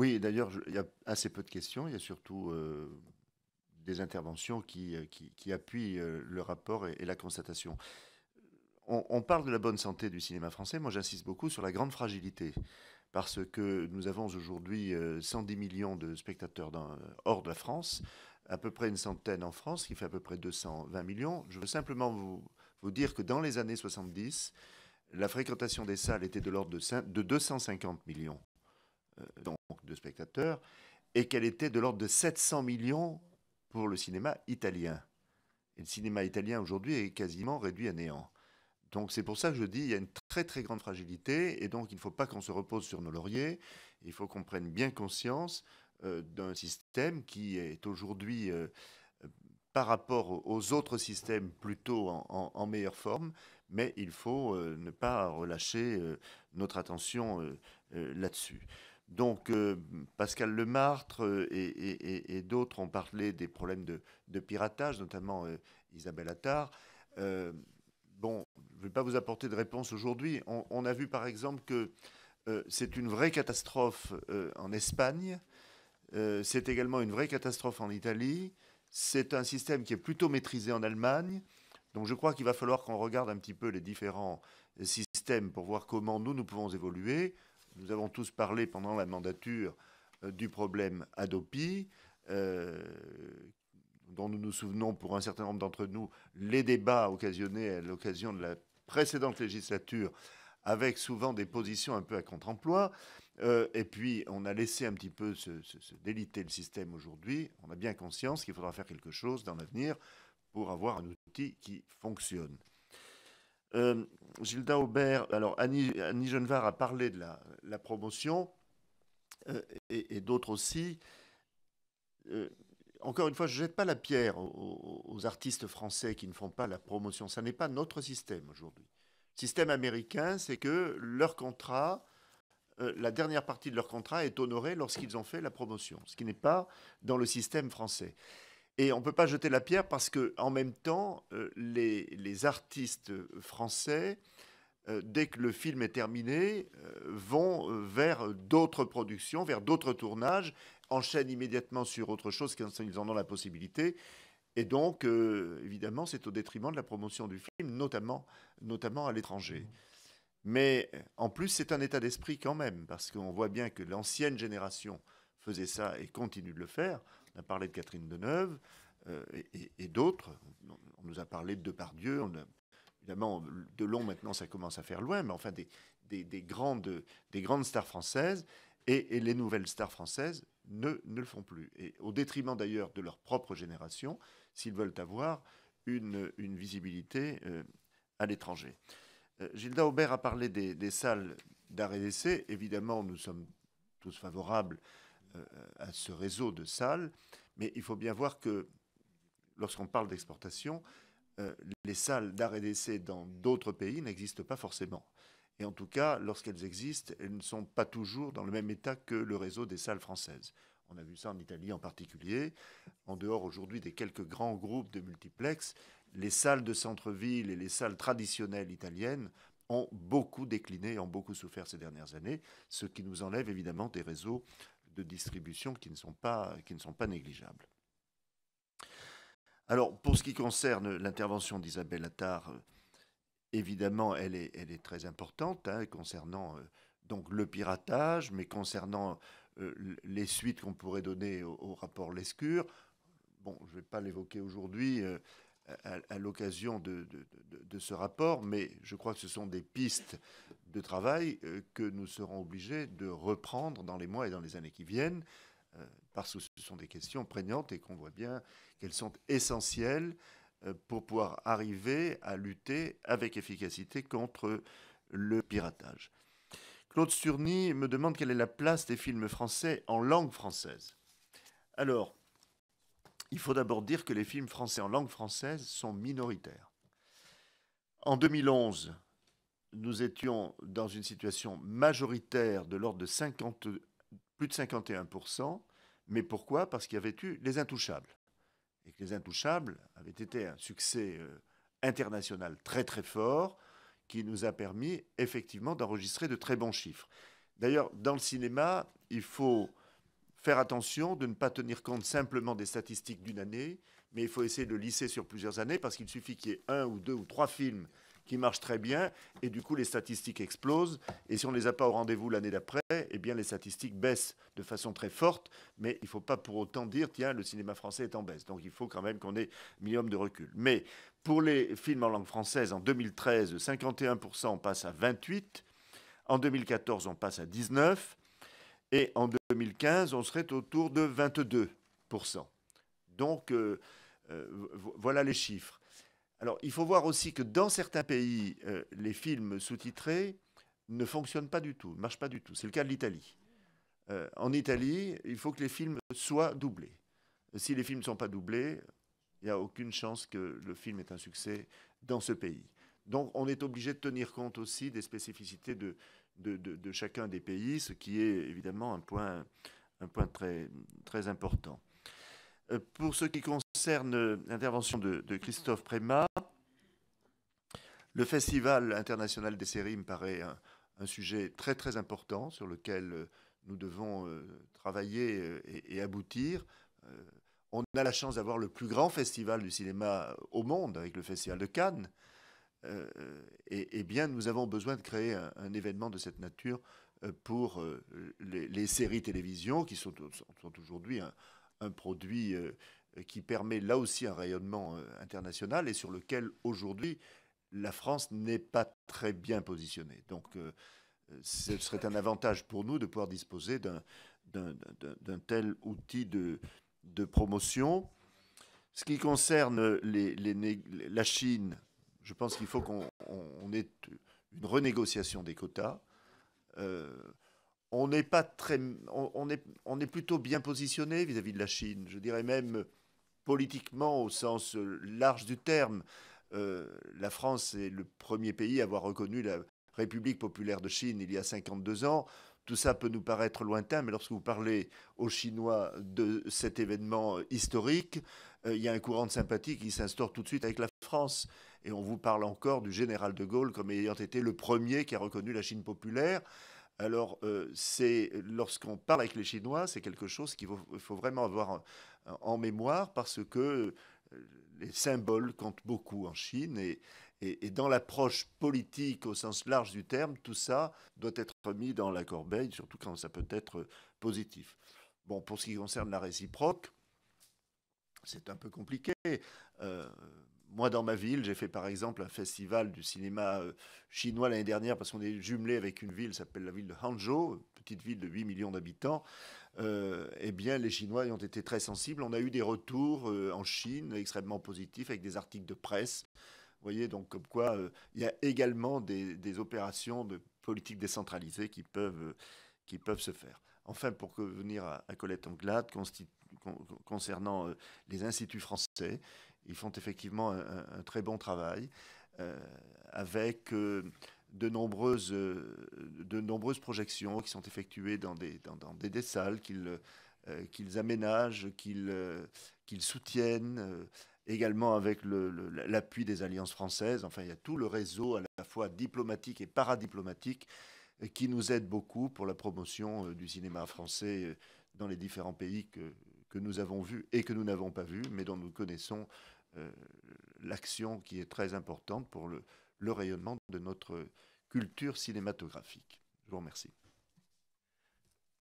Oui, d'ailleurs, il y a assez peu de questions. Il y a surtout euh, des interventions qui, euh, qui, appuient euh, le rapport et, la constatation. On, parle de la bonne santé du cinéma français. Moi, j'insiste beaucoup sur la grande fragilité. Parce que nous avons aujourd'hui 110 millions de spectateurs hors de la France, à peu près une centaine en France, qui fait à peu près 220 millions. Je veux simplement vous, vous dire que dans les années 70, la fréquentation des salles était de l'ordre de, 250 millions de spectateurs, et qu'elle était de l'ordre de 700 millions pour le cinéma italien. Et le cinéma italien aujourd'hui est quasiment réduit à néant. Donc c'est pour ça que je dis il y a une très très grande fragilité et donc il ne faut pas qu'on se repose sur nos lauriers. Il faut qu'on prenne bien conscience euh, d'un système qui est aujourd'hui euh, par rapport aux autres systèmes plutôt en, meilleure forme, mais il faut euh, ne pas relâcher notre attention là-dessus. Donc euh, Pascal Lemartre euh, et, d'autres ont parlé des problèmes de, piratage, notamment euh, Isabelle Attard. bon, je ne vais pas vous apporter de réponse aujourd'hui. on, a vu par exemple que c'est une vraie catastrophe en Espagne, c'est également une vraie catastrophe en Italie, c'est un système qui est plutôt maîtrisé en Allemagne. Donc je crois qu'il va falloir qu'on regarde un petit peu les différents systèmes pour voir comment nous, nous pouvons évoluer nous avons tous parlé pendant la mandature euh, du problème Adopi, euh, dont nous nous souvenons pour un certain nombre d'entre nous les débats occasionnés à l'occasion de la précédente législature, avec souvent des positions un peu à contre-emploi. Euh, et puis, on a laissé un petit peu se déliter le système aujourd'hui. On a bien conscience qu'il faudra faire quelque chose dans l'avenir pour avoir un outil qui fonctionne. Euh, Gilda Aubert, alors Annie, Genevard a parlé de la, promotion euh, et, d'autres aussi. Euh, encore une fois, je ne jette pas la pierre aux, artistes français qui ne font pas la promotion. Ça n'est pas notre système aujourd'hui. Le système américain, c'est que leur contrat, la dernière partie de leur contrat est honorée lorsqu'ils ont fait la promotion, ce qui n'est pas dans le système français. Et on ne peut pas jeter la pierre parce que, même temps, euh, les, artistes français, euh, dès que le film est terminé, euh, vont vers d'autres productions, vers d'autres tournages, enchaînent immédiatement sur autre chose qu'ils en ont la possibilité. Et donc, évidemment, c'est au détriment de la promotion du film, notamment, notamment à l'étranger. Mmh. Mais en plus, c'est un état d'esprit quand même, parce qu'on voit bien que l'ancienne génération faisait ça et continue de le faire. On a parlé de Catherine Deneuve neuve et, d'autres. On nous a parlé de Depardieu. On évidemment, de long maintenant, ça commence à faire loin, mais enfin des, grandes, des grandes stars françaises. Et, les nouvelles stars françaises ne, ne, le font plus. Et au détriment d'ailleurs de leur propre génération, s'ils veulent avoir une, visibilité euh, à l'étranger. Euh, Gilda Aubert a parlé des, des salles d'arrêt d'essai. Évidemment, nous sommes tous favorables euh, à ce réseau de salles. Mais il faut bien voir que lorsqu'on parle d'exportation, euh, les salles d'art et d'essai dans d'autres pays n'existent pas forcément. Et en tout cas, lorsqu'elles existent, elles ne sont pas toujours dans le même état que le réseau des salles françaises. On a vu ça en Italie en particulier. En dehors aujourd'hui des quelques grands groupes de multiplex, les salles de centre-ville et les salles traditionnelles italiennes ont beaucoup décliné, ont beaucoup souffert ces dernières années, ce qui nous enlève évidemment des réseaux de distribution qui ne sont pas, qui ne sont pas négligeables. Alors, pour ce qui concerne l'intervention d'Isabelle Attard, euh, évidemment, elle est, elle est très importante hein, concernant euh, donc le piratage, mais concernant euh, les suites qu'on pourrait donner au, rapport Lescure. Bon, je ne vais pas l'évoquer aujourd'hui à, l'occasion de, ce rapport, mais je crois que ce sont des pistes de travail euh, que nous serons obligés de reprendre dans les mois et dans les années qui viennent, euh, parce que ce sont des questions prégnantes et qu'on voit bien qu'elles sont essentielles euh, pour pouvoir arriver à lutter avec efficacité contre le piratage. Claude Surny me demande quelle est la place des films français en langue française. Alors, il faut d'abord dire que les films français en langue française sont minoritaires. En 2011, nous étions dans une situation majoritaire de l'ordre de plus de 51%. Mais pourquoi Parce qu'il y avait eu Les Intouchables. Et que Les Intouchables avait été un succès euh, international très très fort qui nous a permis effectivement d'enregistrer de très bons chiffres. D'ailleurs, dans le cinéma, il faut faire attention de ne pas tenir compte simplement des statistiques d'une année, mais il faut essayer de lisser sur plusieurs années parce qu'il suffit qu'il y ait un ou deux ou trois films qui marchent très bien et du coup les statistiques explosent et si on ne les a pas au rendez-vous l'année d'après, eh bien les statistiques baissent de façon très forte, mais il ne faut pas pour autant dire tiens le cinéma français est en baisse. Donc il faut quand même qu'on ait minimum de recul. Mais pour les films en langue française en 2013, 51% on passe à 28, en 2014 on passe à 19 et en 2015, on serait autour de 22%. Donc, euh, euh, voilà les chiffres. Alors, il faut voir aussi que dans certains pays, euh, les films sous-titrés ne fonctionnent pas du tout, ne marchent pas du tout. C'est le cas de l'Italie. en Italie, il faut que les films soient doublés. Si les films ne sont pas doublés, il n'y a aucune chance que le film ait un succès dans ce pays. Donc, on est obligé de tenir compte aussi des spécificités de de, chacun des pays, ce qui est évidemment un point, très, important. Euh, pour ce qui concerne l'intervention de, Christophe Préma, le Festival international des séries me paraît un, sujet très très important sur lequel euh, nous devons euh, travailler et aboutir. On a la chance d'avoir le plus grand festival du cinéma au monde avec le Festival de Cannes, euh, euh, et, bien, nous avons besoin de créer un, événement de cette nature euh, pour les, séries télévision, qui sont, sont aujourd'hui un, produit qui permet là aussi un rayonnement international et sur lequel aujourd'hui la France n'est pas très bien positionnée. Donc ce serait un avantage pour nous de pouvoir disposer d'un tel outil de, de, promotion. Ce qui concerne les, la Chine, je pense qu'il faut qu'on ait une renégociation des quotas. Euh, on n'est pas très, est, plutôt bien positionné vis-à-vis de la Chine. Je dirais même politiquement au sens large du terme. Euh, la France est le premier pays à avoir reconnu la République populaire de Chine il y a 52 ans. Tout ça peut nous paraître lointain, mais lorsque vous parlez aux Chinois de cet événement historique, euh, il y a un courant de sympathie qui s'instaure tout de suite avec la France. Et on vous parle encore du général de Gaulle comme ayant été le premier qui a reconnu la Chine populaire. Alors, euh, c'est lorsqu'on parle avec les Chinois, c'est quelque chose qu'il faut, vraiment avoir en, mémoire parce que euh, les symboles comptent beaucoup en Chine et, et, dans l'approche politique au sens large du terme, tout ça doit être mis dans la corbeille, surtout quand ça peut être positif. Bon, pour ce qui concerne la réciproque, c'est un peu compliqué. Euh, moi, dans ma ville, j'ai fait par exemple un festival du cinéma euh, chinois l'année dernière parce qu'on est jumelé avec une ville, s'appelle la ville de Hangzhou, petite ville de 8 millions d'habitants. Euh, eh bien, les Chinois y ont été très sensibles. On a eu des retours en Chine extrêmement positifs avec des articles de presse vous voyez, donc comme quoi, euh, il y a également des, opérations de politique décentralisée qui peuvent, euh, qui peuvent se faire. Enfin, pour revenir à, à Colette Anglade, concernant euh, les instituts français, ils font effectivement un, très bon travail avec de nombreuses, de nombreuses projections qui sont effectuées dans des, dans, des salles qu'ils qu'ils aménagent, qu'ils qu'ils soutiennent également avec l'appui des alliances françaises. Enfin, il y a tout le réseau à la fois diplomatique et paradiplomatique euh, qui nous aide beaucoup pour la promotion euh, du cinéma français euh, dans les différents pays que, nous avons vus et que nous n'avons pas vus, mais dont nous connaissons l'action qui est très importante pour le rayonnement de notre culture cinématographique. Je vous remercie.